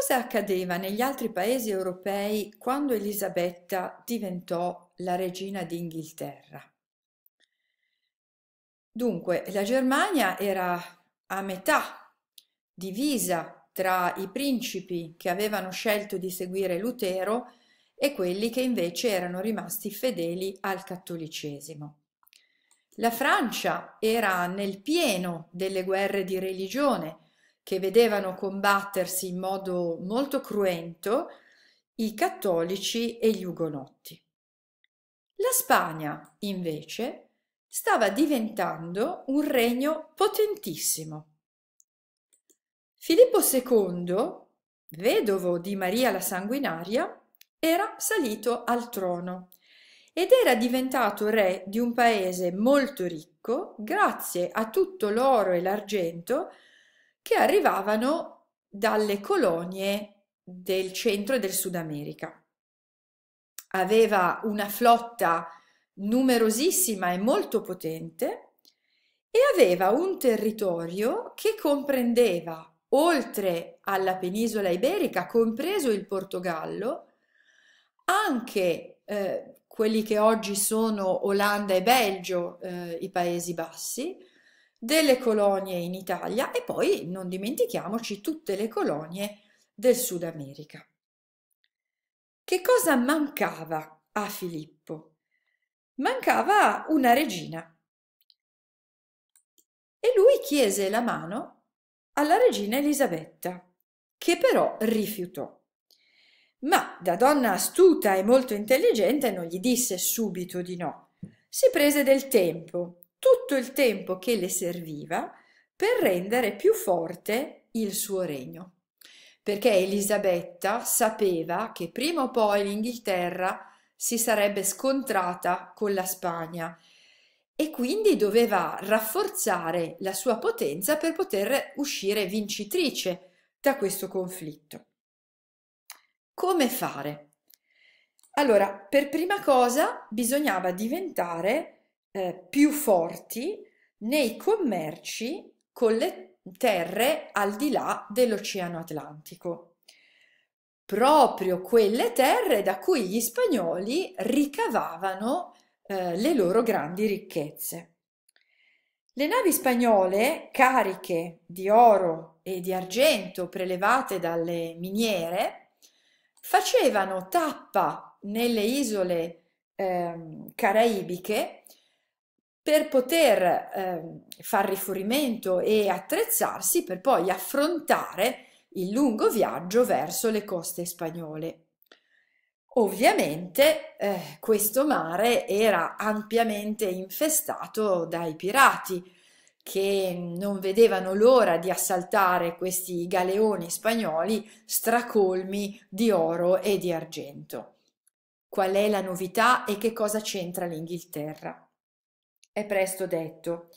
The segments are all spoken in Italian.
cosa accadeva negli altri paesi europei quando Elisabetta diventò la regina d'Inghilterra? Dunque, la Germania era a metà divisa tra i principi che avevano scelto di seguire Lutero e quelli che invece erano rimasti fedeli al cattolicesimo. La Francia era nel pieno delle guerre di religione, che vedevano combattersi in modo molto cruento i cattolici e gli ugonotti. La Spagna, invece, stava diventando un regno potentissimo. Filippo II, vedovo di Maria la Sanguinaria, era salito al trono ed era diventato re di un paese molto ricco grazie a tutto l'oro e l'argento che arrivavano dalle colonie del centro e del Sud America. Aveva una flotta numerosissima e molto potente e aveva un territorio che comprendeva, oltre alla penisola iberica, compreso il Portogallo, anche eh, quelli che oggi sono Olanda e Belgio, eh, i Paesi Bassi, delle colonie in Italia e poi non dimentichiamoci tutte le colonie del Sud America. Che cosa mancava a Filippo? Mancava una regina. E lui chiese la mano alla regina Elisabetta, che però rifiutò. Ma da donna astuta e molto intelligente non gli disse subito di no. Si prese del tempo tutto il tempo che le serviva per rendere più forte il suo regno. Perché Elisabetta sapeva che prima o poi l'Inghilterra si sarebbe scontrata con la Spagna e quindi doveva rafforzare la sua potenza per poter uscire vincitrice da questo conflitto. Come fare? Allora, per prima cosa bisognava diventare eh, più forti nei commerci con le terre al di là dell'Oceano Atlantico, proprio quelle terre da cui gli spagnoli ricavavano eh, le loro grandi ricchezze. Le navi spagnole, cariche di oro e di argento prelevate dalle miniere, facevano tappa nelle isole eh, caraibiche per poter eh, far rifornimento e attrezzarsi per poi affrontare il lungo viaggio verso le coste spagnole. Ovviamente eh, questo mare era ampiamente infestato dai pirati che non vedevano l'ora di assaltare questi galeoni spagnoli stracolmi di oro e di argento. Qual è la novità e che cosa c'entra l'Inghilterra? è presto detto.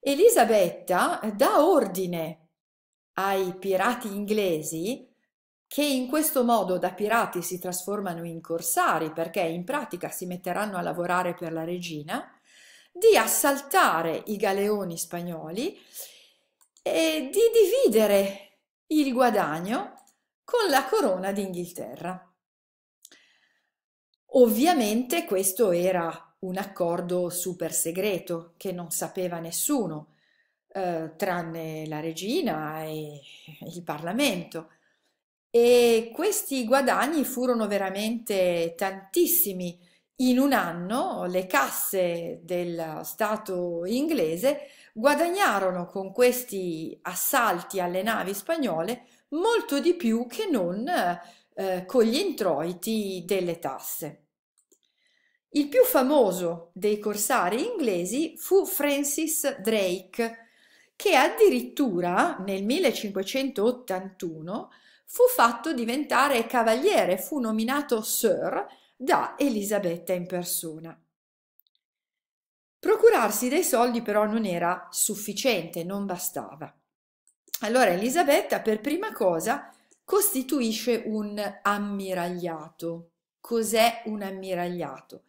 Elisabetta dà ordine ai pirati inglesi che in questo modo da pirati si trasformano in corsari perché in pratica si metteranno a lavorare per la regina, di assaltare i galeoni spagnoli e di dividere il guadagno con la corona d'Inghilterra. Ovviamente questo era un accordo super segreto che non sapeva nessuno, eh, tranne la regina e il Parlamento. E questi guadagni furono veramente tantissimi. In un anno le casse del Stato inglese guadagnarono con questi assalti alle navi spagnole molto di più che non eh, con gli introiti delle tasse. Il più famoso dei corsari inglesi fu Francis Drake, che addirittura nel 1581 fu fatto diventare cavaliere, fu nominato Sir da Elisabetta in persona. Procurarsi dei soldi però non era sufficiente, non bastava. Allora Elisabetta per prima cosa costituisce un ammiragliato. Cos'è un ammiragliato?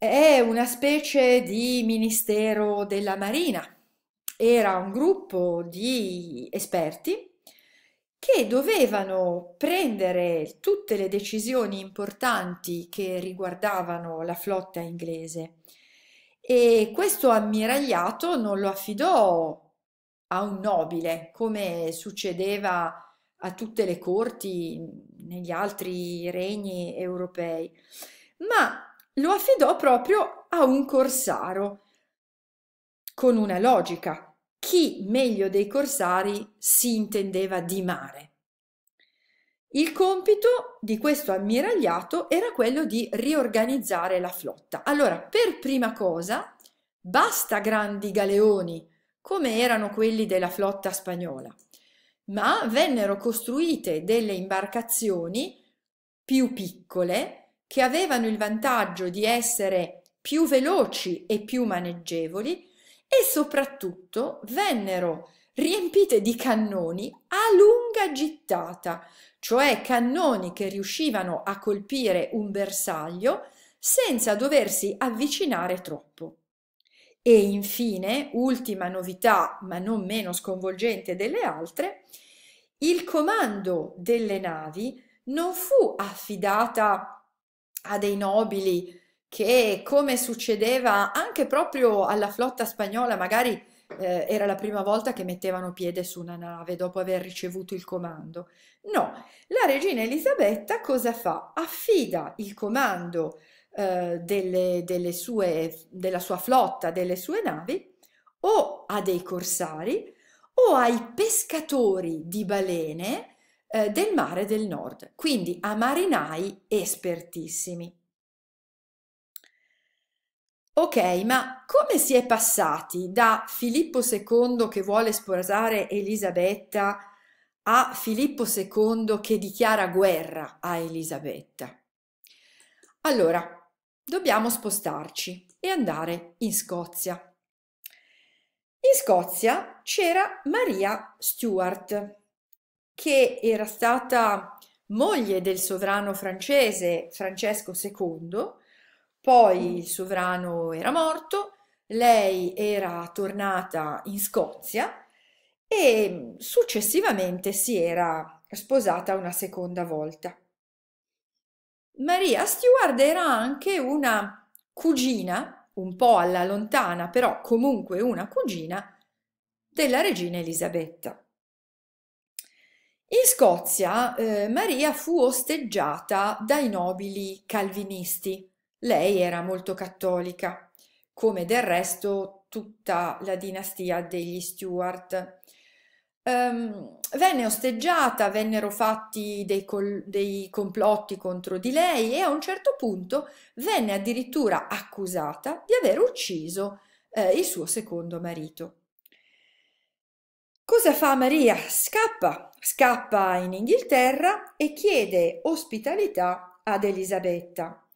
È una specie di ministero della Marina. Era un gruppo di esperti che dovevano prendere tutte le decisioni importanti che riguardavano la flotta inglese. E questo ammiragliato non lo affidò a un nobile, come succedeva a tutte le corti negli altri regni europei, ma lo affidò proprio a un corsaro, con una logica. Chi meglio dei corsari si intendeva di mare? Il compito di questo ammiragliato era quello di riorganizzare la flotta. Allora, per prima cosa, basta grandi galeoni come erano quelli della flotta spagnola, ma vennero costruite delle imbarcazioni più piccole che avevano il vantaggio di essere più veloci e più maneggevoli e soprattutto vennero riempite di cannoni a lunga gittata, cioè cannoni che riuscivano a colpire un bersaglio senza doversi avvicinare troppo. E infine, ultima novità, ma non meno sconvolgente delle altre, il comando delle navi non fu affidata a dei nobili che, come succedeva anche proprio alla flotta spagnola, magari eh, era la prima volta che mettevano piede su una nave dopo aver ricevuto il comando. No, la regina Elisabetta cosa fa? Affida il comando eh, delle, delle sue, della sua flotta, delle sue navi, o a dei corsari o ai pescatori di balene eh, del mare del nord, quindi a marinai espertissimi. Ok, ma come si è passati da Filippo II che vuole sposare Elisabetta a Filippo II che dichiara guerra a Elisabetta? Allora, dobbiamo spostarci e andare in Scozia. In Scozia c'era Maria Stuart, che era stata moglie del sovrano francese Francesco II, poi il sovrano era morto, lei era tornata in Scozia e successivamente si era sposata una seconda volta. Maria Stewart era anche una cugina, un po' alla lontana, però comunque una cugina della regina Elisabetta. In Scozia, eh, Maria fu osteggiata dai nobili calvinisti. Lei era molto cattolica, come del resto tutta la dinastia degli Stuart. Um, venne osteggiata, vennero fatti dei, col- dei complotti contro di lei e a un certo punto venne addirittura accusata di aver ucciso eh, il suo secondo marito. Cosa fa Maria? Scappa, scappa in Inghilterra e chiede ospitalità ad Elisabetta.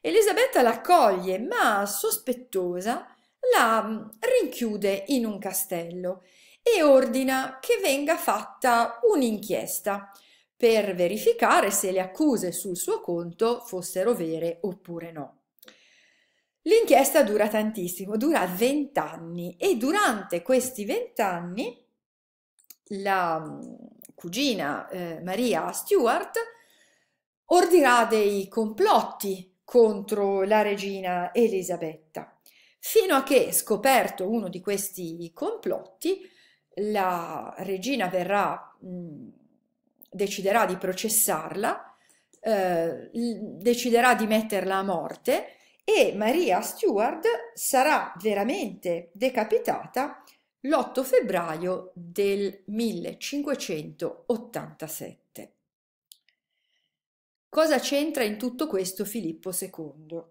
Elisabetta l'accoglie, ma sospettosa la mm, rinchiude in un castello e ordina che venga fatta un'inchiesta per verificare se le accuse sul suo conto fossero vere oppure no. L'inchiesta dura tantissimo, dura vent'anni e durante questi vent'anni la mm, cugina eh, Maria Stuart ordirà dei complotti contro la regina Elisabetta, fino a che, scoperto uno di questi complotti, la regina verrà, mh, mm, deciderà di processarla, eh, deciderà di metterla a morte e Maria Stuart sarà veramente decapitata l'8 febbraio del 1587. Cosa c'entra in tutto questo Filippo II?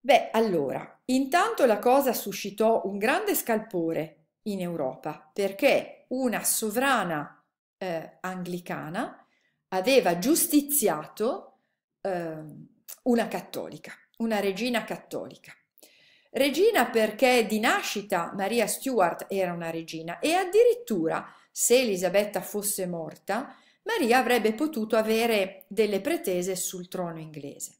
Beh, allora, intanto la cosa suscitò un grande scalpore in Europa perché una sovrana eh, anglicana aveva giustiziato eh, una cattolica, una regina cattolica. Regina perché di nascita Maria Stuart era una regina e addirittura se Elisabetta fosse morta, Maria avrebbe potuto avere delle pretese sul trono inglese.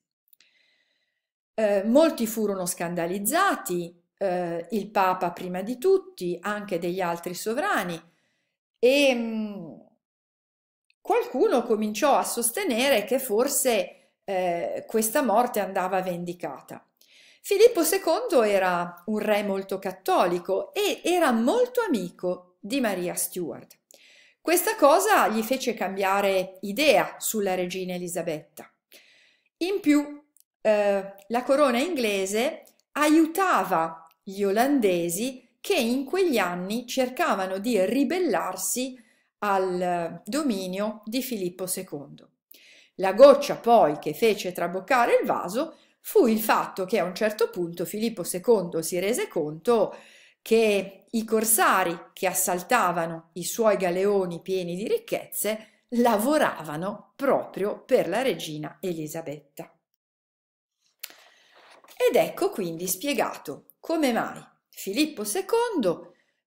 Eh, molti furono scandalizzati, eh, il Papa prima di tutti, anche degli altri sovrani, e mh, mm, qualcuno cominciò a sostenere che forse eh, questa morte andava vendicata. Filippo II era un re molto cattolico e era molto amico di Maria Stuart. Questa cosa gli fece cambiare idea sulla regina Elisabetta. In più, eh, la corona inglese aiutava gli olandesi che in quegli anni cercavano di ribellarsi al eh, dominio di Filippo II. La goccia poi che fece traboccare il vaso fu il fatto che a un certo punto Filippo II si rese conto che i corsari che assaltavano i suoi galeoni pieni di ricchezze lavoravano proprio per la regina Elisabetta. Ed ecco quindi spiegato come mai Filippo II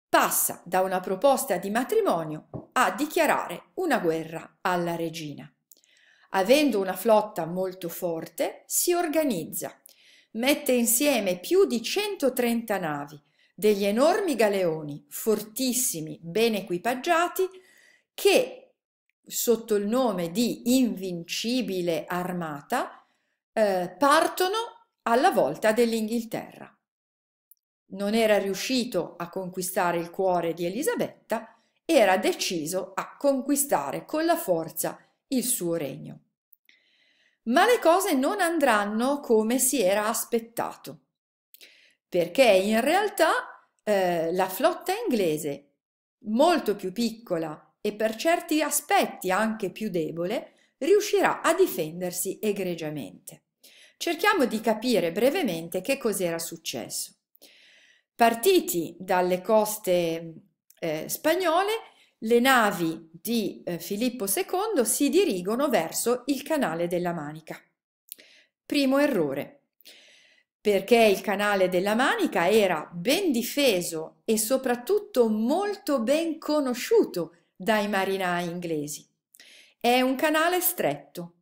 passa da una proposta di matrimonio a dichiarare una guerra alla regina avendo una flotta molto forte, si organizza. Mette insieme più di 130 navi, degli enormi galeoni, fortissimi, ben equipaggiati, che sotto il nome di Invincibile Armata eh, partono alla volta dell'Inghilterra. Non era riuscito a conquistare il cuore di Elisabetta, era deciso a conquistare con la forza il suo regno. Ma le cose non andranno come si era aspettato, perché in realtà eh, la flotta inglese, molto più piccola e per certi aspetti anche più debole, riuscirà a difendersi egregiamente. Cerchiamo di capire brevemente che cos'era successo. Partiti dalle coste eh, spagnole, le navi di eh, Filippo II si dirigono verso il canale della Manica. Primo errore, perché il canale della Manica era ben difeso e soprattutto molto ben conosciuto dai marinai inglesi. È un canale stretto.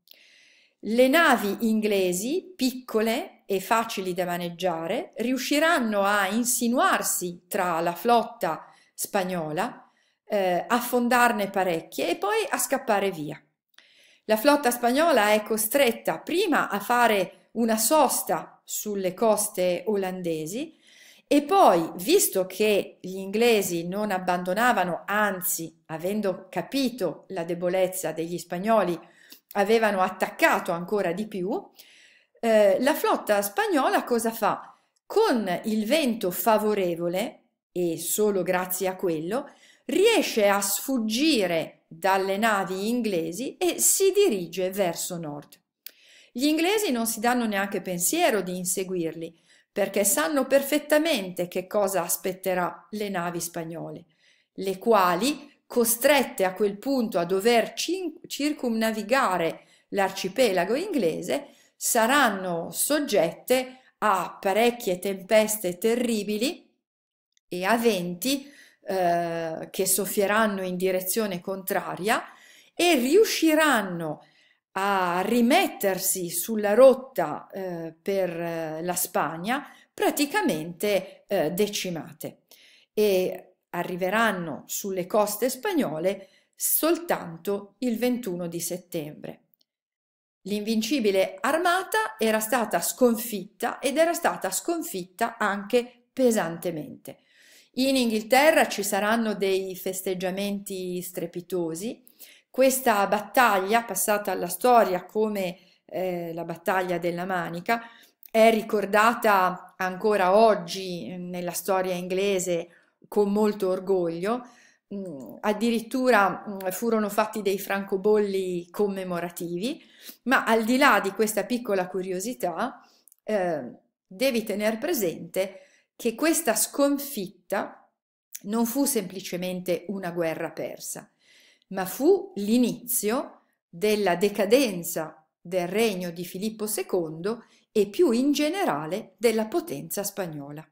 Le navi inglesi, piccole e facili da maneggiare, riusciranno a insinuarsi tra la flotta spagnola eh, affondarne parecchie e poi a scappare via. La flotta spagnola è costretta prima a fare una sosta sulle coste olandesi e poi, visto che gli inglesi non abbandonavano, anzi, avendo capito la debolezza degli spagnoli, avevano attaccato ancora di più, eh, la flotta spagnola cosa fa? Con il vento favorevole, e solo grazie a quello, riesce a sfuggire dalle navi inglesi e si dirige verso nord. Gli inglesi non si danno neanche pensiero di inseguirli, perché sanno perfettamente che cosa aspetterà le navi spagnole, le quali, costrette a quel punto a dover circumnavigare l'arcipelago inglese, saranno soggette a parecchie tempeste terribili e a venti eh, che soffieranno in direzione contraria e riusciranno a rimettersi sulla rotta eh, per eh, la Spagna praticamente eh, decimate e arriveranno sulle coste spagnole soltanto il 21 di settembre. L'invincibile armata era stata sconfitta ed era stata sconfitta anche pesantemente. In Inghilterra ci saranno dei festeggiamenti strepitosi. Questa battaglia, passata alla storia come eh, la battaglia della Manica, è ricordata ancora oggi mm, nella storia inglese con molto orgoglio. Mm, addirittura mm, furono fatti dei francobolli commemorativi, ma al di là di questa piccola curiosità, eh, devi tenere presente che questa sconfitta non fu semplicemente una guerra persa, ma fu l'inizio della decadenza del regno di Filippo II e più in generale della potenza spagnola.